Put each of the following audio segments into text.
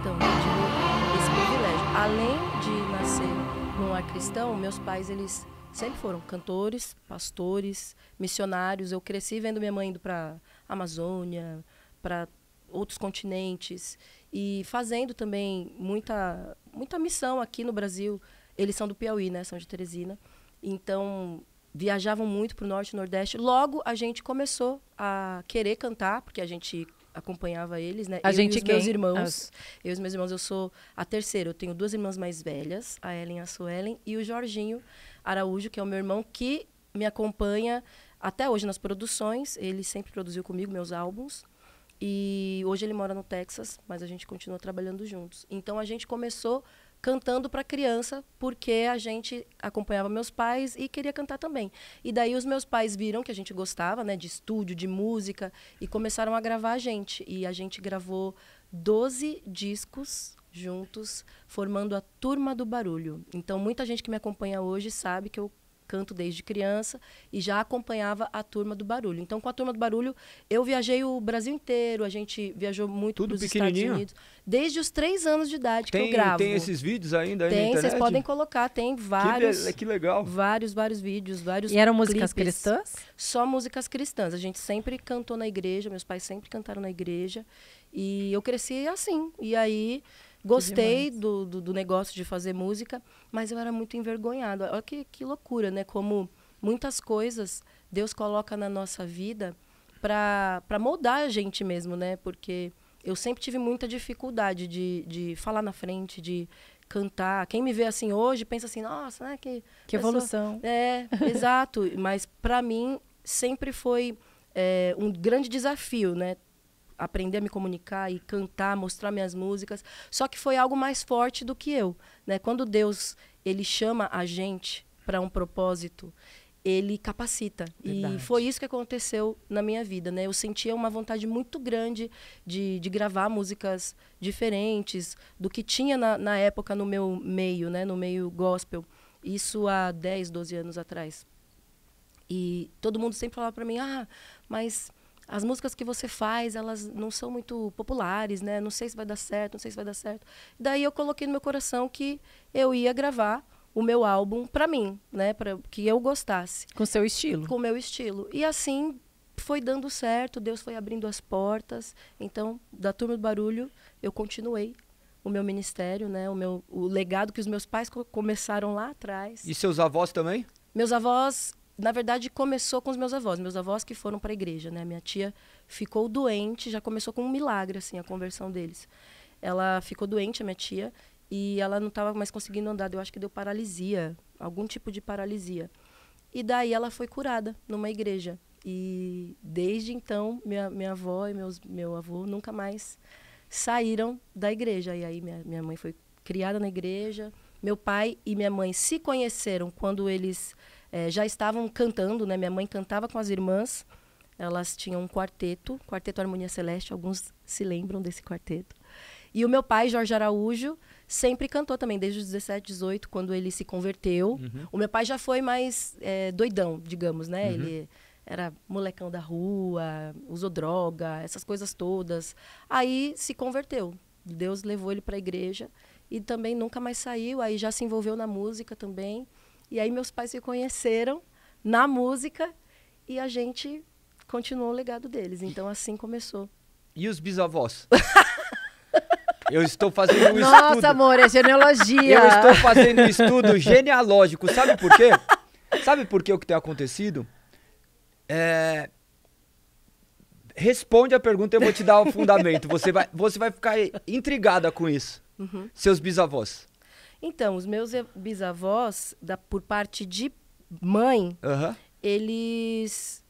cristão, eu tive esse privilégio. Além de nascer num lar cristão, meus pais eles sempre foram cantores, pastores, missionários. Eu cresci vendo minha mãe indo para Amazônia, para outros continentes e fazendo também muita muita missão aqui no Brasil. Eles são do Piauí, né? São de Teresina. Então, viajavam muito para o norte e nordeste. Logo, a gente começou a querer cantar, porque a gente acompanhava eles, né? A eu gente e os quem? meus irmãos. As... Eu e os meus irmãos, eu sou a terceira. Eu tenho duas irmãs mais velhas, a Ellen e a Suelen, e o Jorginho Araújo, que é o meu irmão que me acompanha até hoje nas produções. Ele sempre produziu comigo meus álbuns. E hoje ele mora no Texas, mas a gente continua trabalhando juntos. Então a gente começou cantando para criança, porque a gente acompanhava meus pais e queria cantar também. E daí os meus pais viram que a gente gostava, né, de estúdio, de música e começaram a gravar a gente. E a gente gravou 12 discos juntos, formando a Turma do Barulho. Então muita gente que me acompanha hoje sabe que eu canto desde criança e já acompanhava a turma do barulho. Então, com a turma do barulho, eu viajei o Brasil inteiro, a gente viajou muito para os Estados Unidos. Desde os três anos de idade tem, que eu gravo. Tem esses vídeos ainda tem, aí Tem, vocês podem colocar, tem vários. Que, que legal. Vários, vários vídeos, vários E eram músicas clipes, cristãs? Só músicas cristãs. A gente sempre cantou na igreja, meus pais sempre cantaram na igreja. E eu cresci assim. E aí Gostei do, do, do, negócio de fazer música, mas eu era muito envergonhada. Olha que, que loucura, né? Como muitas coisas Deus coloca na nossa vida para moldar a gente mesmo, né? Porque eu sempre tive muita dificuldade de, de falar na frente, de cantar. Quem me vê assim hoje pensa assim, nossa, né? Que, que pessoa... evolução. É, exato. Mas para mim sempre foi é, um grande desafio, né? aprender a me comunicar e cantar, mostrar minhas músicas. Só que foi algo mais forte do que eu, né? Quando Deus ele chama a gente para um propósito, ele capacita. Verdade. E foi isso que aconteceu na minha vida, né? Eu sentia uma vontade muito grande de, de gravar músicas diferentes do que tinha na, na época no meu meio, né? No meio gospel. Isso há 10, 12 anos atrás. E todo mundo sempre falava para mim, ah, mas as músicas que você faz, elas não são muito populares, né? Não sei se vai dar certo, não sei se vai dar certo. Daí eu coloquei no meu coração que eu ia gravar o meu álbum para mim, né, para que eu gostasse. Com seu estilo. Com meu estilo. E assim foi dando certo, Deus foi abrindo as portas. Então, da turma do barulho, eu continuei o meu ministério, né, o meu o legado que os meus pais co começaram lá atrás. E seus avós também? Meus avós na verdade, começou com os meus avós. Meus avós que foram para a igreja, né? Minha tia ficou doente, já começou com um milagre, assim, a conversão deles. Ela ficou doente, a minha tia, e ela não estava mais conseguindo andar. Eu acho que deu paralisia, algum tipo de paralisia. E daí ela foi curada numa igreja. E desde então, minha, minha avó e meus, meu avô nunca mais saíram da igreja. E aí minha, minha mãe foi criada na igreja. Meu pai e minha mãe se conheceram quando eles é, já estavam cantando, né? Minha mãe cantava com as irmãs. Elas tinham um quarteto, quarteto Harmonia Celeste, alguns se lembram desse quarteto. E o meu pai, Jorge Araújo, sempre cantou também, desde os 17, 18, quando ele se converteu. Uhum. O meu pai já foi mais é, doidão, digamos, né? Uhum. Ele era molecão da rua, usou droga, essas coisas todas. Aí se converteu. Deus levou ele para a igreja e também nunca mais saiu. Aí já se envolveu na música também. E aí meus pais se conheceram na música e a gente continuou o legado deles. Então assim começou. E os bisavós? Eu estou fazendo um Nossa, estudo. Nossa, amor, é genealogia. Eu estou fazendo um estudo genealógico. Sabe por quê? Sabe por quê o que tem acontecido? É... Responde a pergunta, e eu vou te dar o fundamento. Você vai, você vai ficar intrigada com isso. Uhum. Seus bisavós. Então, os meus bisavós, da, por parte de mãe, uhum. eles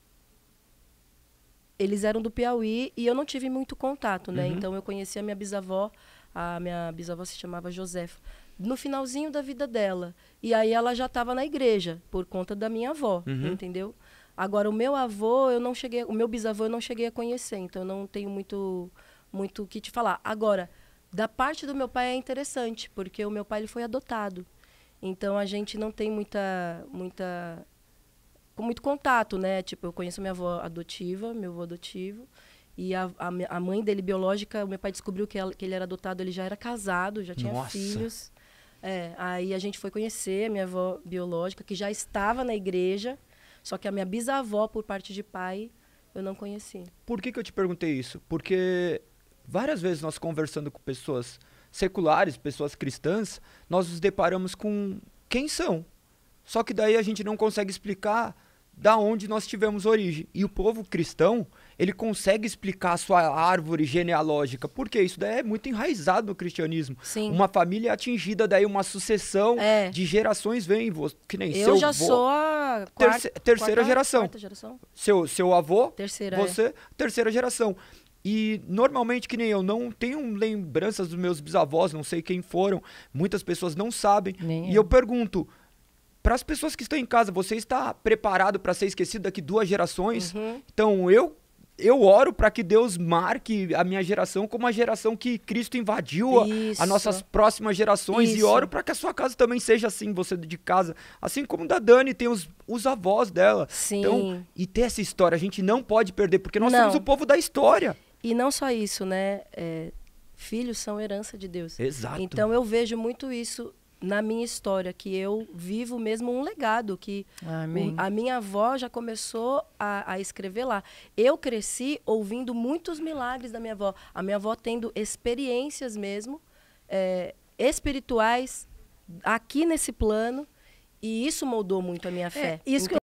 eles eram do Piauí e eu não tive muito contato, né? Uhum. Então eu conheci a minha bisavó, a minha bisavó se chamava Josefa, no finalzinho da vida dela. E aí ela já estava na igreja por conta da minha avó, uhum. entendeu? Agora o meu avô, eu não cheguei, o meu bisavô eu não cheguei a conhecer, então eu não tenho muito muito o que te falar. Agora, da parte do meu pai é interessante, porque o meu pai ele foi adotado. Então a gente não tem muita muita muito contato, né? Tipo, eu conheço minha avó adotiva, meu avô adotivo, e a, a, a mãe dele biológica, o meu pai descobriu que, ela, que, ele era adotado, ele já era casado, já tinha Nossa. filhos. É, aí a gente foi conhecer a minha avó biológica, que já estava na igreja, só que a minha bisavó, por parte de pai, eu não conheci. Por que, que eu te perguntei isso? Porque Várias vezes nós conversando com pessoas seculares, pessoas cristãs, nós nos deparamos com quem são. Só que daí a gente não consegue explicar da onde nós tivemos origem. E o povo cristão, ele consegue explicar a sua árvore genealógica, porque isso daí é muito enraizado no cristianismo. Sim. Uma família é atingida, daí uma sucessão é. de gerações vem, que nem Eu seu já sou a quarta, terceira quarta, geração. Quarta geração. Seu, seu avô, terceira, é. você, é. terceira geração. E normalmente, que nem eu, não tenho lembranças dos meus bisavós, não sei quem foram, muitas pessoas não sabem. Nem e eu, eu pergunto, para as pessoas que estão em casa, você está preparado para ser esquecido daqui duas gerações? Uhum. Então eu eu oro para que Deus marque a minha geração como a geração que Cristo invadiu Isso. a, nossas próximas gerações Isso. e oro para que a sua casa também seja assim, você de casa, assim como da Dani tem os, os avós dela. Então, Sim. Então, e ter essa história, a gente não pode perder, porque nós não. somos o povo da história. E não só isso, né? É, filhos são herança de Deus. Exato. Então eu vejo muito isso na minha história, que eu vivo mesmo um legado, que a minha avó já começou a, a, escrever lá. Eu cresci ouvindo muitos milagres da minha avó. A minha avó tendo experiências mesmo, é, espirituais, aqui nesse plano, e isso moldou muito a minha é, fé. É, isso entendeu?